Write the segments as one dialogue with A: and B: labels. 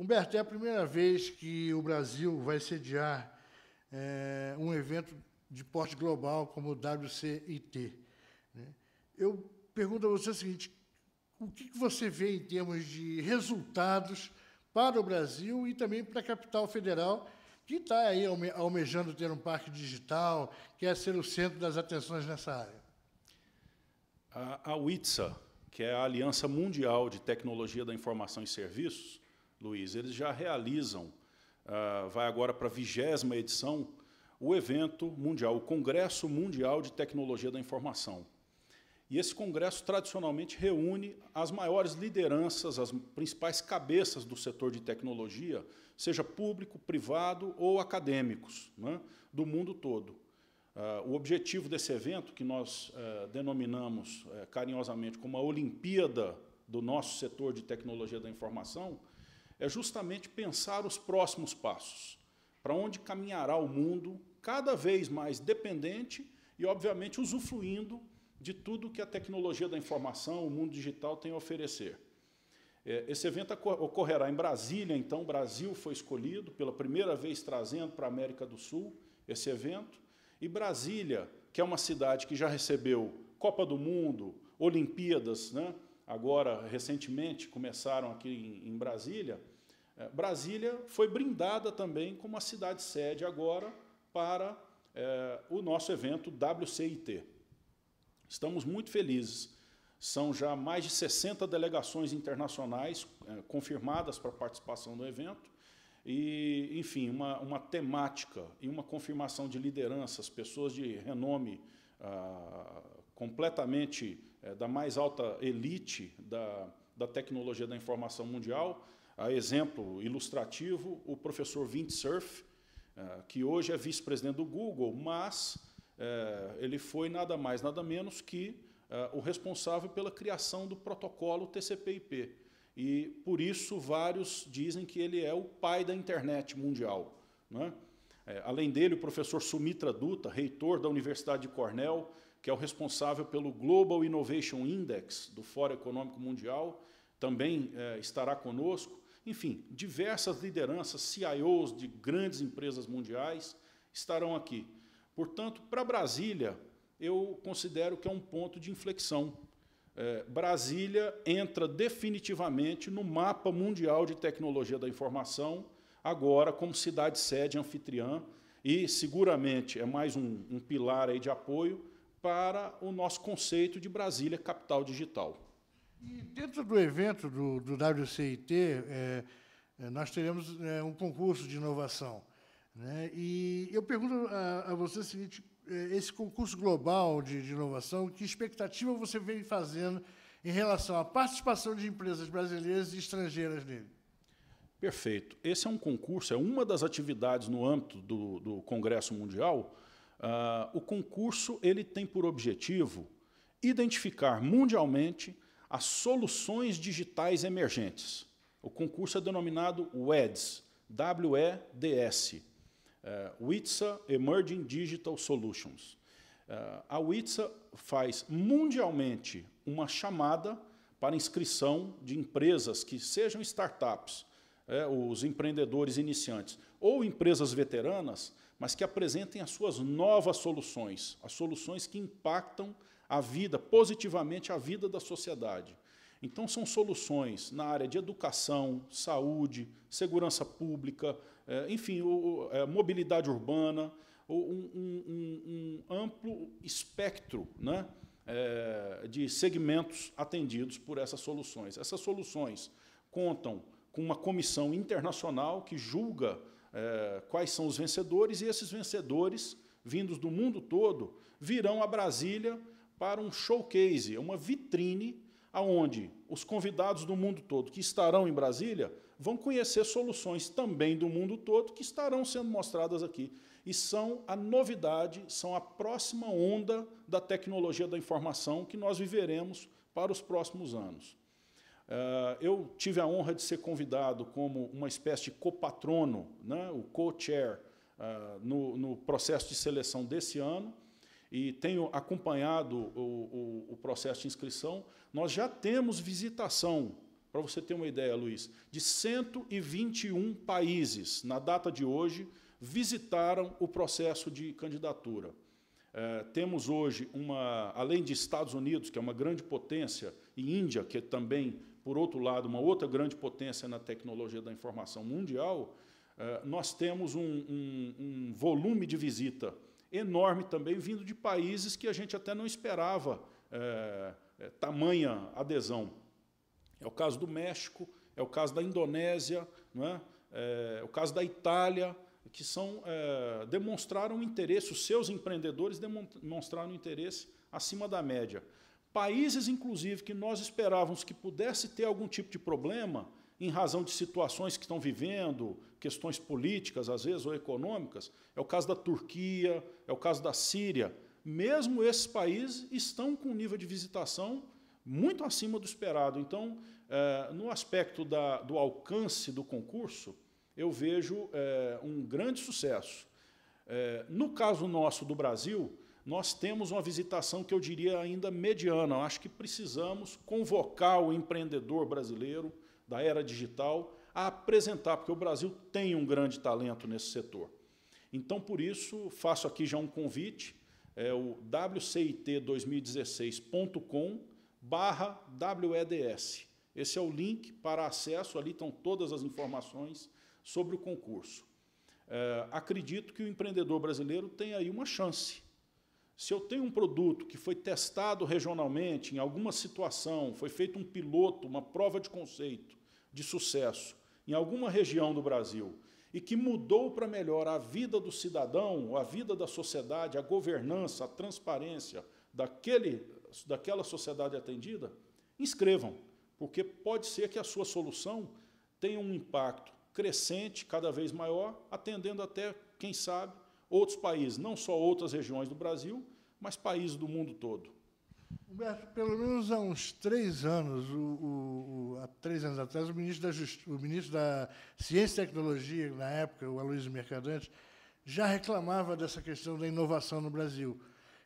A: Humberto, é a primeira vez que o Brasil vai sediar é, um evento de porte global como o WCIT. Né? Eu pergunto a você o seguinte: o que você vê em termos de resultados para o Brasil e também para a capital federal, que está aí alme almejando ter um parque digital, quer é ser o centro das atenções nessa área?
B: A, a WITSA, que é a Aliança Mundial de Tecnologia da Informação e Serviços, Luiz, eles já realizam, ah, vai agora para a vigésima edição, o evento mundial, o Congresso Mundial de Tecnologia da Informação. E esse congresso tradicionalmente reúne as maiores lideranças, as principais cabeças do setor de tecnologia, seja público, privado ou acadêmicos, né, do mundo todo. Uh, o objetivo desse evento, que nós uh, denominamos uh, carinhosamente como a Olimpíada do nosso setor de tecnologia da informação, é justamente pensar os próximos passos, para onde caminhará o mundo, cada vez mais dependente e, obviamente, usufruindo de tudo que a tecnologia da informação, o mundo digital tem a oferecer. É, esse evento ocorrerá em Brasília, então, o Brasil foi escolhido, pela primeira vez trazendo para a América do Sul esse evento. E Brasília, que é uma cidade que já recebeu Copa do Mundo, Olimpíadas, né? agora recentemente começaram aqui em Brasília, é, Brasília foi brindada também como a cidade sede agora para é, o nosso evento WCIT. Estamos muito felizes. São já mais de 60 delegações internacionais é, confirmadas para participação do evento. E, enfim, uma, uma temática e uma confirmação de lideranças, pessoas de renome ah, completamente é, da mais alta elite da, da tecnologia da informação mundial, a exemplo ilustrativo, o professor Vint Cerf, eh, que hoje é vice-presidente do Google, mas eh, ele foi nada mais, nada menos que eh, o responsável pela criação do protocolo TCP/IP. E por isso vários dizem que ele é o pai da internet mundial. Né? além dele, o professor Sumitra Dutta, reitor da Universidade de Cornell, que é o responsável pelo Global Innovation Index do Fórum Econômico Mundial, também estará conosco. Enfim, diversas lideranças, CIOs de grandes empresas mundiais estarão aqui. Portanto, para Brasília, eu considero que é um ponto de inflexão. É, Brasília entra definitivamente no mapa mundial de tecnologia da informação, agora como cidade-sede anfitriã, e seguramente é mais um, um pilar aí de apoio para o nosso conceito de Brasília capital digital.
A: E dentro do evento do, do WCIT, é, é, nós teremos é, um concurso de inovação. Né? E eu pergunto a, a você o seguinte, é, esse concurso global de, de, inovação, que expectativa você vem fazendo em relação à participação de empresas brasileiras e estrangeiras nele?
B: Perfeito. Esse é um concurso, é uma das atividades no âmbito do, do Congresso Mundial. Uh, o concurso ele tem por objetivo identificar mundialmente as soluções digitais emergentes. O concurso é denominado WEDS, W-E-D-S, uh, eh, WITSA Emerging Digital Solutions. Uh, a WITSA faz mundialmente uma chamada para inscrição de empresas que sejam startups, eh, os empreendedores iniciantes, ou empresas veteranas mas que apresentem as suas novas soluções, as soluções que impactam a vida, positivamente a vida da sociedade. Então, são soluções na área de educação, saúde, segurança pública, é, enfim, é, mobilidade urbana, um, um, um amplo espectro né, é, de segmentos atendidos por essas soluções. Essas soluções contam com uma comissão internacional que julga é, quais são os vencedores, e esses vencedores, vindos do mundo todo, virão a Brasília para um showcase, uma vitrine, aonde os convidados do mundo todo que estarão em Brasília vão conhecer soluções também do mundo todo que estarão sendo mostradas aqui. E são a novidade, são a próxima onda da tecnologia da informação que nós viveremos para os próximos anos. Ah, eu tive a honra de ser convidado como uma espécie de copatrono, né, o co-chair, ah, no, no, processo de seleção desse ano e tenho acompanhado o, o, o processo de inscrição. Nós já temos visitação, para você ter uma ideia, Luiz, de 121 países, na data de hoje, visitaram o processo de candidatura. É, temos hoje uma, além de Estados Unidos, que é uma grande potência, e Índia, que também por outro lado, uma outra grande potência na tecnologia da informação mundial, eh, nós temos um, um, um volume de visita enorme também vindo de países que a gente até não esperava é, tamanha adesão. É o caso do México, é o caso da Indonésia, é? é? o caso da Itália, que são demonstraram interesse, os seus empreendedores demonstraram interesse acima da média. Países, inclusive, que nós esperávamos que pudesse ter algum tipo de problema, em razão de situações que estão vivendo, questões políticas, às vezes, ou econômicas, é o caso da Turquia, é o caso da Síria. Mesmo esses países estão com um nível de visitação muito acima do esperado. Então, eh, no aspecto da, do alcance do concurso, eu vejo eh, um grande sucesso. Eh, no caso nosso do Brasil, nós temos uma visitação que eu diria ainda mediana. Eu acho que precisamos convocar o empreendedor brasileiro da era digital a apresentar, porque o Brasil tem um grande talento nesse setor. Então, por isso, faço aqui já um convite, é o wcit2016.com barra WEDS. Esse é o link para acesso, ali estão todas as informações sobre o concurso. É, acredito que o empreendedor brasileiro tem aí uma chance se eu tenho um produto que foi testado regionalmente, em alguma situação, foi feito um piloto, uma prova de conceito de sucesso em alguma região do Brasil e que mudou para melhor a vida do cidadão, a vida da sociedade, a governança, a transparência daquele, daquela sociedade atendida, inscrevam, porque pode ser que a sua solução tenha um impacto crescente, cada vez maior, atendendo até, quem sabe, outros países, não só outras regiões do Brasil, mas países do mundo todo.
A: Humberto, pelo menos há uns três anos, o, o, há três anos atrás, o ministro, da o ministro da Ciência e Tecnologia, na época, o Aloysio Mercadante, já reclamava dessa questão da inovação no Brasil.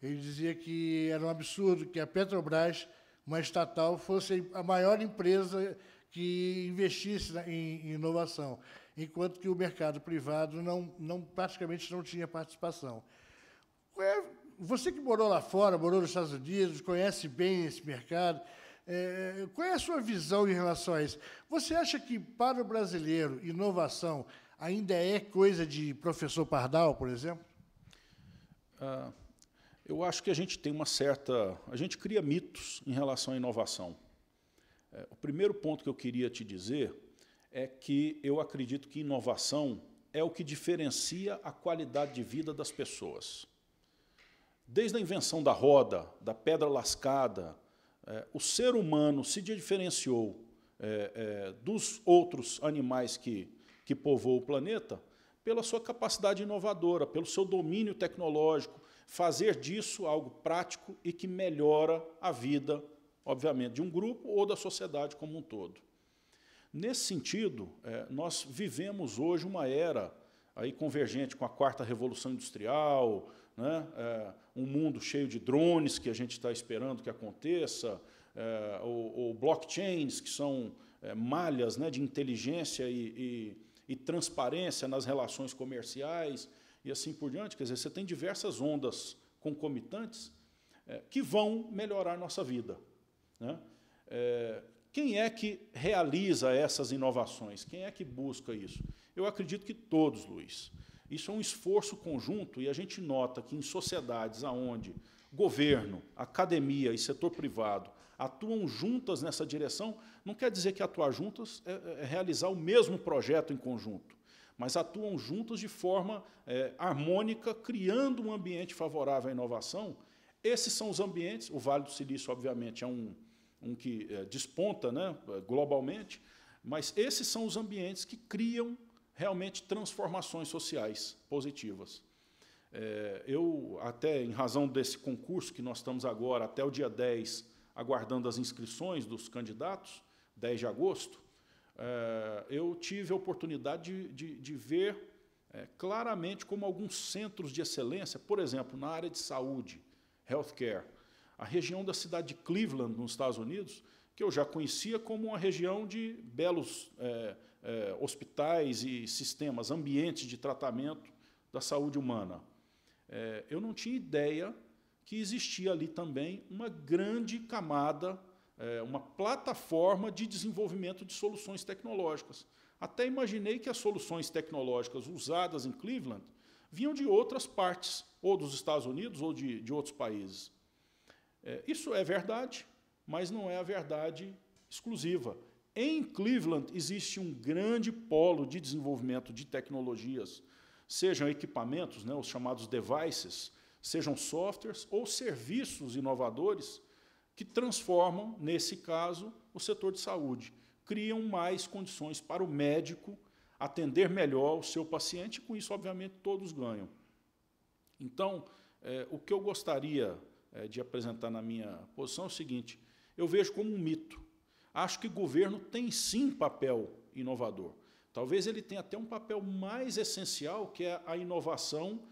A: Ele dizia que era um absurdo que a Petrobras, uma estatal, fosse a maior empresa que investisse em inovação enquanto que o mercado privado não, não praticamente não tinha participação. É, você que morou lá fora, morou nos Estados Unidos, conhece bem esse mercado, é, qual é a sua visão em relação a isso? Você acha que, para o brasileiro, inovação ainda é coisa de professor Pardal, por exemplo?
B: Ah, eu acho que a gente tem uma certa. A gente cria mitos em relação à inovação. É, o primeiro ponto que eu queria te dizer é que eu acredito que inovação é o que diferencia a qualidade de vida das pessoas. Desde a invenção da roda, da pedra lascada, é, o ser humano se diferenciou é, é, dos outros animais que, que povoam o planeta pela sua capacidade inovadora, pelo seu domínio tecnológico, fazer disso algo prático e que melhora a vida, obviamente, de um grupo ou da sociedade como um todo. Nesse sentido, é, nós vivemos hoje uma era aí convergente com a quarta revolução industrial, né? É, um mundo cheio de drones que a gente está esperando que aconteça, ou, é, ou, blockchains que são malhas né, de inteligência e, e, e transparência nas relações comerciais e assim por diante. Quer dizer, você tem diversas ondas concomitantes que vão melhorar nossa vida. Né? É, quem é que realiza essas inovações? Quem é que busca isso? Eu acredito que todos, Luiz. Isso é um esforço conjunto e a gente nota que em sociedades aonde governo, academia e setor privado atuam juntas nessa direção, não quer dizer que atuar juntas é, é realizar o mesmo projeto em conjunto, mas atuam juntas de forma é, harmônica, criando um ambiente favorável à inovação. Esses são os ambientes, o Vale do Silício, obviamente, é um, um que eh, desponta né, globalmente, mas esses são os ambientes que criam realmente transformações sociais positivas. É, eu, até em razão desse concurso que nós estamos agora, até o dia 10, aguardando as inscrições dos candidatos, 10 de agosto, é, eu tive a oportunidade de, de, de ver é, claramente como alguns centros de excelência, por exemplo, na área de saúde, healthcare, a região da cidade de Cleveland, nos Estados Unidos, que eu já conhecia como uma região de belos é, é, hospitais e sistemas, ambientes de tratamento da saúde humana. É, eu não tinha ideia que existia ali também uma grande camada, é, uma plataforma de desenvolvimento de soluções tecnológicas. Até imaginei que as soluções tecnológicas usadas em Cleveland vinham de outras partes, ou dos Estados Unidos ou de, de outros países. É, isso é verdade, mas não é a verdade exclusiva. Em Cleveland existe um grande polo de desenvolvimento de tecnologias, sejam equipamentos, né, os chamados devices, sejam softwares ou serviços inovadores que transformam, nesse caso, o setor de saúde, criam mais condições para o médico atender melhor o seu paciente, e com isso, obviamente, todos ganham. Então, é, o que eu gostaria eh, de apresentar na minha posição é o seguinte: eu vejo como um mito. Acho que governo tem sim papel inovador. Talvez ele tenha até um papel mais essencial, que é a inovação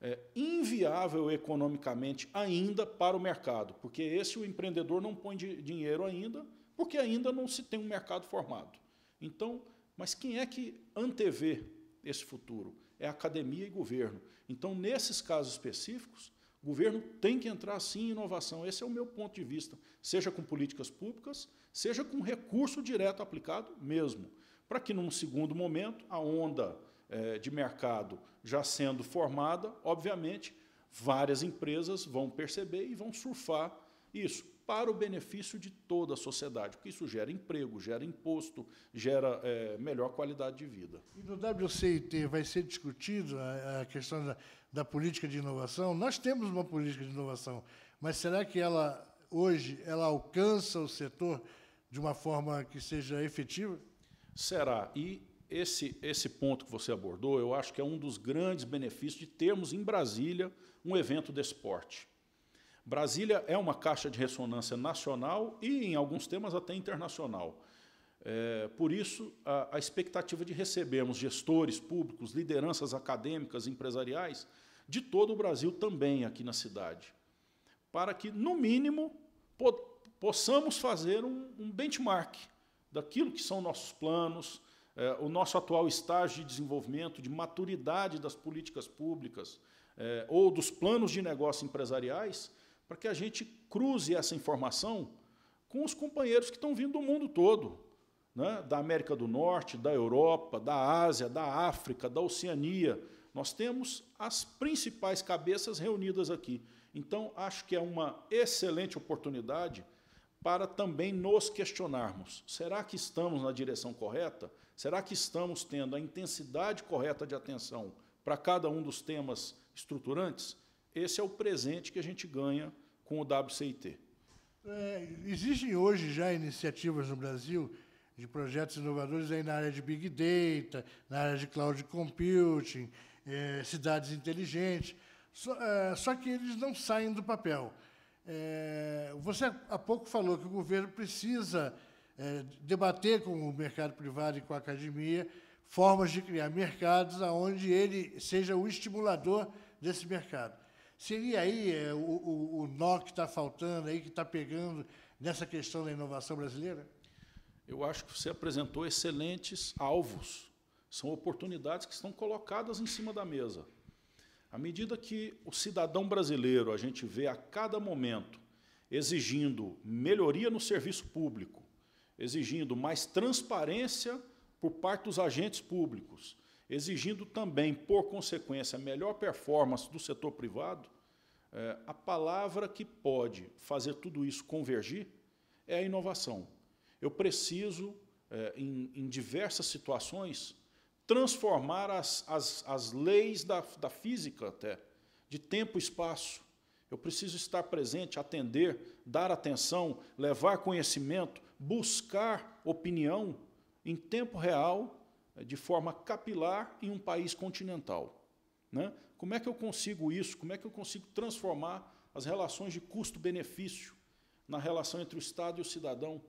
B: é, inviável economicamente ainda para o mercado, porque esse o empreendedor não põe dinheiro ainda, porque ainda não se tem um mercado formado. Então, mas quem é que antevê esse futuro? É academia e governo. Então, nesses casos específicos, o governo tem que entrar sim em inovação. Esse é o meu ponto de vista, seja com políticas públicas, seja com recurso direto aplicado mesmo, para que num segundo momento a onda eh, de mercado já sendo formada, obviamente várias empresas vão perceber e vão surfar isso para o benefício de toda a sociedade, porque isso gera emprego, gera imposto, gera é, melhor qualidade de vida.
A: E no WCIT vai ser discutido a, a questão da, da política de inovação? Nós temos uma política de inovação, mas será que ela hoje ela alcança o setor de uma forma que seja efetiva? Será. E
B: esse, esse ponto que você abordou, eu acho que é um dos grandes benefícios de termos em Brasília um evento desse porte. Brasília é uma caixa de ressonância nacional e, em alguns temas, até internacional. É, por isso, a, a, expectativa de recebermos gestores públicos, lideranças acadêmicas, empresariais de todo o Brasil também aqui na cidade, para que, no mínimo, po possamos fazer um, um, benchmark daquilo que são nossos planos, é, o nosso atual estágio de desenvolvimento, de maturidade das políticas públicas é, ou dos planos de negócio empresariais para que a gente cruze essa informação com os companheiros que estão vindo do mundo todo, né? da América do Norte, da Europa, da Ásia, da África, da Oceania. Nós temos as principais cabeças reunidas aqui. Então, acho que é uma excelente oportunidade para também nos questionarmos: será que estamos na direção correta? Será que estamos tendo a intensidade correta de atenção para cada um dos temas estruturantes? Esse é o presente que a gente ganha com o WCIT.
A: É, existem hoje já iniciativas no Brasil de projetos inovadores aí na área de Big Data, na área de Cloud Computing, é, cidades inteligentes, só, é, só, que eles não saem do papel. É, você há pouco falou que o governo precisa é, debater com o mercado privado e com a academia formas de criar mercados aonde ele seja o estimulador desse mercado. Seria aí é, o, o, o nó que está faltando, aí que está pegando nessa questão da inovação brasileira?
B: Eu acho que você apresentou excelentes alvos. São oportunidades que estão colocadas em cima da mesa. À medida que o cidadão brasileiro, a gente vê a cada momento, exigindo melhoria no serviço público, exigindo mais transparência por parte dos agentes públicos, exigindo também, por consequência, melhor performance do setor privado, é, a palavra que pode fazer tudo isso convergir é a inovação. Eu preciso, é, em, em, diversas situações, transformar as, as, as leis da, da física até, de tempo e espaço. Eu preciso estar presente, atender, dar atenção, levar conhecimento, buscar opinião em tempo real de forma capilar em um país continental. Né? Como é que eu consigo isso? Como é que eu consigo transformar as relações de custo-benefício na relação entre o Estado e o cidadão?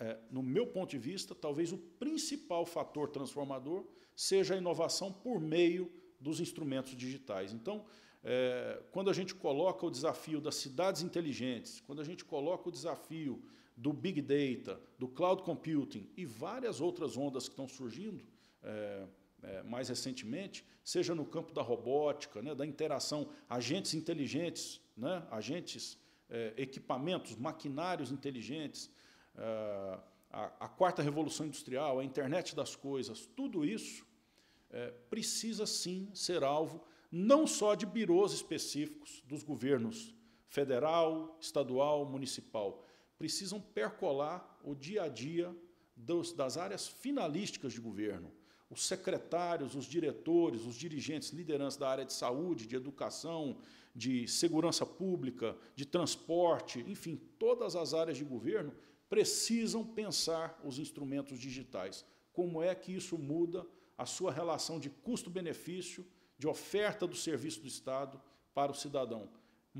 B: É, no meu ponto de vista, talvez o principal fator transformador seja a inovação por meio dos instrumentos digitais. Então, é, quando a gente coloca o desafio das cidades inteligentes, quando a gente coloca o desafio do Big Data, do Cloud Computing e várias outras ondas que estão surgindo é, é, mais recentemente, seja no campo da robótica, né, da interação, agentes inteligentes, né, agentes, é, equipamentos, maquinários inteligentes, é, a, a, quarta revolução industrial, a internet das coisas, tudo isso é, precisa sim ser alvo não só de birôs específicos dos governos federal, estadual, municipal, precisam percolar o dia a dia dos, das áreas finalísticas de governo. Os secretários, os diretores, os dirigentes, lideranças da área de saúde, de educação, de segurança pública, de transporte, enfim, todas as áreas de governo precisam pensar os instrumentos digitais. Como é que isso muda a sua relação de custo-benefício, de oferta do serviço do Estado para o cidadão?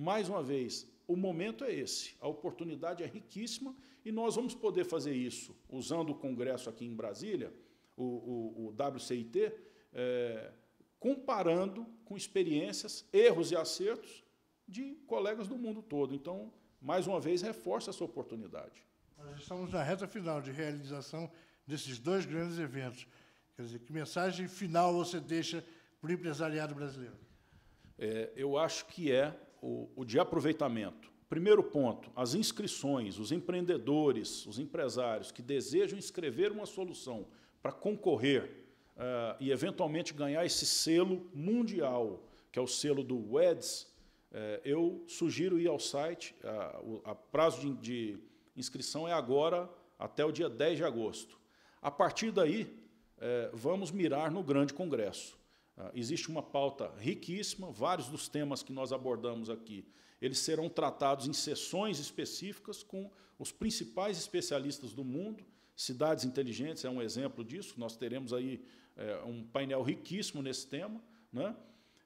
B: Mais uma vez, o momento é esse, a oportunidade é riquíssima e nós vamos poder fazer isso usando o Congresso aqui em Brasília, o, o, o WCIT, é, eh, comparando com experiências, erros e acertos de colegas do mundo todo. Então, mais uma vez, reforça essa oportunidade.
A: Nós estamos na reta final de realização desses dois grandes eventos. Quer dizer, que mensagem final você deixa para o empresariado brasileiro?
B: É, eu acho que é o, o de aproveitamento. Primeiro ponto, as inscrições, os empreendedores, os empresários que desejam escrever uma solução para concorrer uh, e eventualmente ganhar esse selo mundial, que é o selo do WEDS, uh, eu sugiro ir ao site. Uh, o prazo de, de, inscrição é agora até o dia 10 de agosto. A partir daí, eh, vamos mirar no grande congresso. Ah, existe uma pauta riquíssima, vários dos temas que nós abordamos aqui, eles serão tratados em sessões específicas com os principais especialistas do mundo. Cidades inteligentes é um exemplo disso. Nós teremos aí é, um painel riquíssimo nesse tema, né?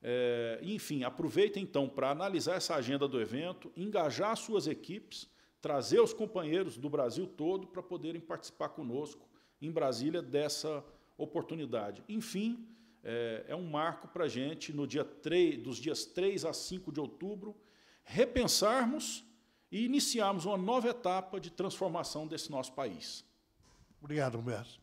B: É, enfim, aproveita então para analisar essa agenda do evento, engajar suas equipes, trazer os companheiros do Brasil todo para poderem participar conosco em Brasília dessa oportunidade. Enfim, é, é um marco para a gente, no dia 3, dos dias 3 a 5 de outubro, repensarmos e iniciarmos uma nova etapa de transformação desse nosso país.
A: Obrigado, Humberto.